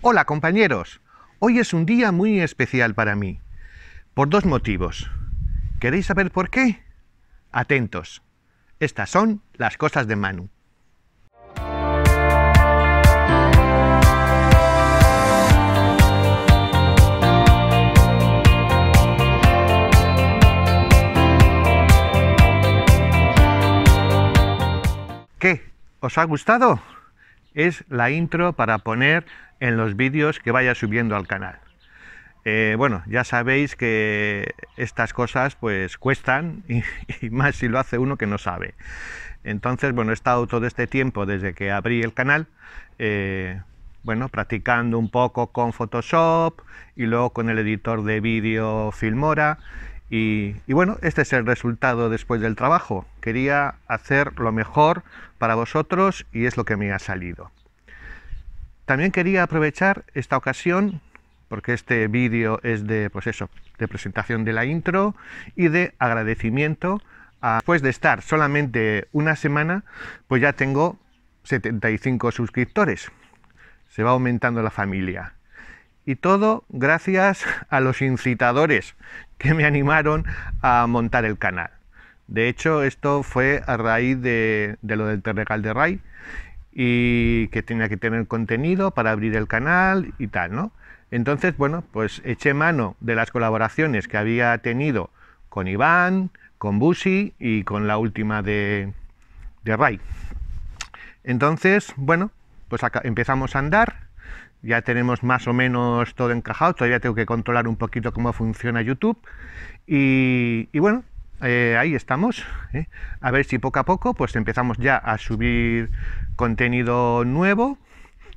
Hola compañeros, hoy es un día muy especial para mí, por dos motivos. ¿Queréis saber por qué? Atentos, estas son las cosas de Manu. ¿Qué? ¿Os ha gustado? es la intro para poner en los vídeos que vaya subiendo al canal. Eh, bueno, ya sabéis que estas cosas pues cuestan y, más si lo hace uno que no sabe. Entonces, bueno, he estado todo este tiempo desde que abrí el canal, eh, bueno, practicando un poco con Photoshop y luego con el editor de vídeo Filmora y, bueno, este es el resultado después del trabajo. Quería hacer lo mejor para vosotros y es lo que me ha salido. También quería aprovechar esta ocasión, porque este vídeo es de, pues de presentación de la intro y de agradecimiento. A, después de estar solamente una semana, pues ya tengo 75 suscriptores. Se va aumentando la familia. Y todo gracias a los incitadores que me animaron a montar el canal. De hecho, esto fue a raíz de, lo del Terregal de Rai y que tenía que tener contenido para abrir el canal y tal, ¿no? Entonces, bueno, pues eché mano de las colaboraciones que había tenido con Iván, con Busi y con la última de, de Ray. Entonces, bueno, pues empezamos a andar ya tenemos más o menos todo encajado, todavía tengo que controlar un poquito cómo funciona YouTube. Y, bueno, eh, ahí estamos. ¿eh? A ver si poco a poco pues empezamos ya a subir contenido nuevo,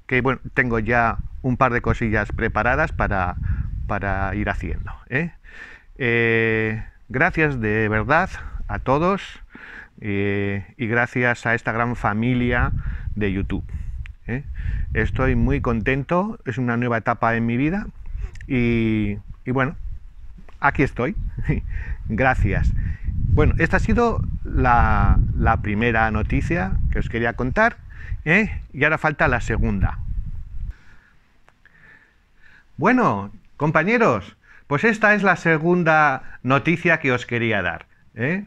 que bueno, tengo ya un par de cosillas preparadas para, para ir haciendo. ¿eh? gracias de verdad a todos y gracias a esta gran familia de YouTube. ¿eh? Estoy muy contento, es una nueva etapa en mi vida y, bueno, aquí estoy. Gracias. Bueno, esta ha sido la, primera noticia que os quería contar ¿eh? y ahora falta la segunda. Bueno, compañeros, pues esta es la segunda noticia que os quería dar. ¿eh?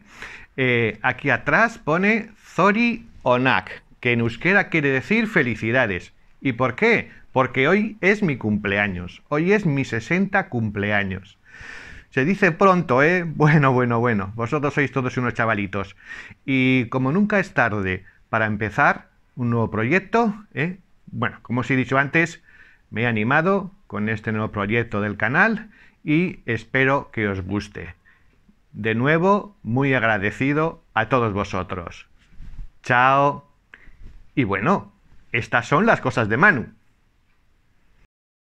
aquí atrás pone Zori Onak que en euskera quiere decir felicidades. ¿Y por qué? Porque hoy es mi cumpleaños, hoy es mi 60 cumpleaños. Se dice pronto, ¿eh? Bueno, bueno, bueno, vosotros sois todos unos chavalitos. Y como nunca es tarde para empezar un nuevo proyecto, ¿eh? bueno, como os he dicho antes, me he animado con este nuevo proyecto del canal y espero que os guste. De nuevo, muy agradecido a todos vosotros. Chao. Y bueno, estas son las cosas de Manu.